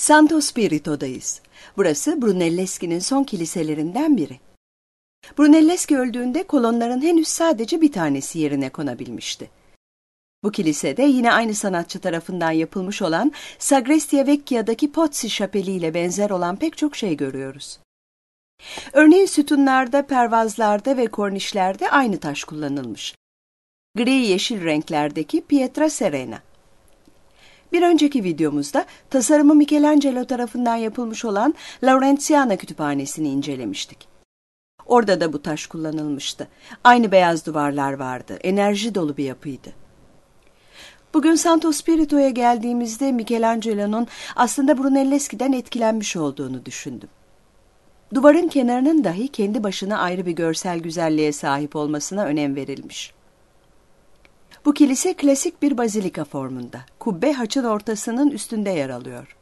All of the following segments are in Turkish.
Santo Spirito'dayız. Burası Brunelleschi'nin son kiliselerinden biri. Brunelleschi öldüğünde kolonların henüz sadece bir tanesi yerine konabilmişti. Bu kilisede yine aynı sanatçı tarafından yapılmış olan Sagrestia Vecchia'daki Pozzi şapeli ile benzer olan pek çok şey görüyoruz. Örneğin sütunlarda, pervazlarda ve kornişlerde aynı taş kullanılmış. Gri yeşil renklerdeki Pietra Serena. Bir önceki videomuzda tasarımı Michelangelo tarafından yapılmış olan Laurentiana kütüphanesini incelemiştik. Orada da bu taş kullanılmıştı. Aynı beyaz duvarlar vardı. Enerji dolu bir yapıydı. Bugün Santo Spirito'ya geldiğimizde Michelangelo'nun aslında Brunelleschi'den etkilenmiş olduğunu düşündüm. Duvarın kenarının dahi kendi başına ayrı bir görsel güzelliğe sahip olmasına önem verilmiş. Bu kilise klasik bir bazilika formunda. Kubbe haçın ortasının üstünde yer alıyor.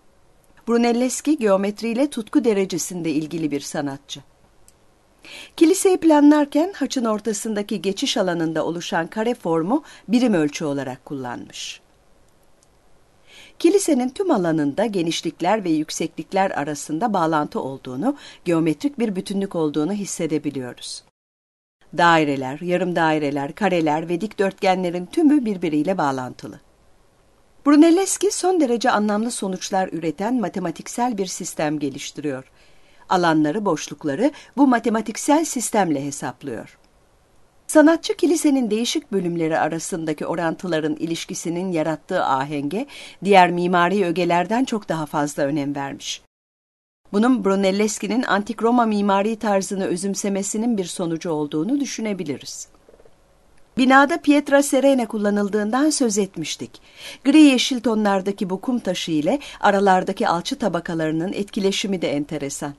Brunelleschi geometriyle tutku derecesinde ilgili bir sanatçı. Kiliseyi planlarken haçın ortasındaki geçiş alanında oluşan kare formu birim ölçü olarak kullanmış. Kilisenin tüm alanında genişlikler ve yükseklikler arasında bağlantı olduğunu, geometrik bir bütünlük olduğunu hissedebiliyoruz. Daireler, yarım daireler, kareler ve dikdörtgenlerin tümü birbiriyle bağlantılı. Brunelleschi son derece anlamlı sonuçlar üreten matematiksel bir sistem geliştiriyor. Alanları, boşlukları bu matematiksel sistemle hesaplıyor. Sanatçı kilisenin değişik bölümleri arasındaki orantıların ilişkisinin yarattığı ahenge diğer mimari ögelerden çok daha fazla önem vermiş. Bunun Brunelleschi'nin antik Roma mimari tarzını özümsemesinin bir sonucu olduğunu düşünebiliriz. Binada Pietra Serena kullanıldığından söz etmiştik. Gri yeşil tonlardaki bu kum taşı ile aralardaki alçı tabakalarının etkileşimi de enteresan.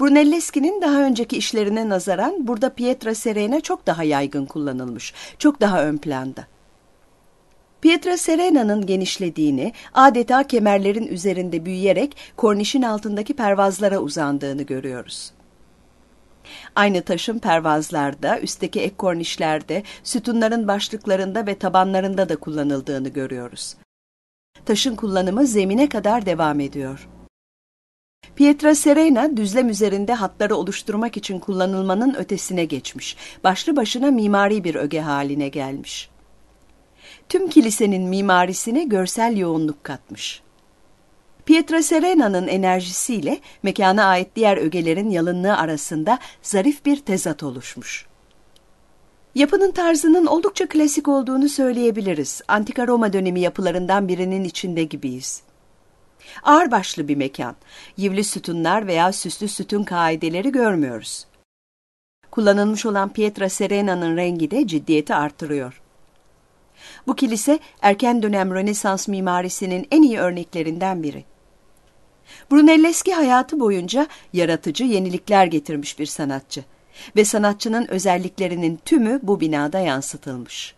Brunelleschi'nin daha önceki işlerine nazaran burada Pietra Serena çok daha yaygın kullanılmış, çok daha ön planda. Pietra Serena'nın genişlediğini, adeta kemerlerin üzerinde büyüyerek kornişin altındaki pervazlara uzandığını görüyoruz. Aynı taşın pervazlarda, üstteki ek kornişlerde, sütunların başlıklarında ve tabanlarında da kullanıldığını görüyoruz. Taşın kullanımı zemine kadar devam ediyor. Pietra Serena düzlem üzerinde hatları oluşturmak için kullanılmanın ötesine geçmiş. Başlı başına mimari bir öge haline gelmiş tüm kilisenin mimarisine görsel yoğunluk katmış. Pietra Serena'nın enerjisiyle mekana ait diğer ögelerin yalınlığı arasında zarif bir tezat oluşmuş. Yapının tarzının oldukça klasik olduğunu söyleyebiliriz. Antika Roma dönemi yapılarından birinin içinde gibiyiz. Ağırbaşlı bir mekan. Yivli sütunlar veya süslü sütun kaideleri görmüyoruz. Kullanılmış olan Pietra Serena'nın rengi de ciddiyeti artırıyor. Bu kilise erken dönem Rönesans mimarisinin en iyi örneklerinden biri. Brunelleschi hayatı boyunca yaratıcı yenilikler getirmiş bir sanatçı ve sanatçının özelliklerinin tümü bu binada yansıtılmış.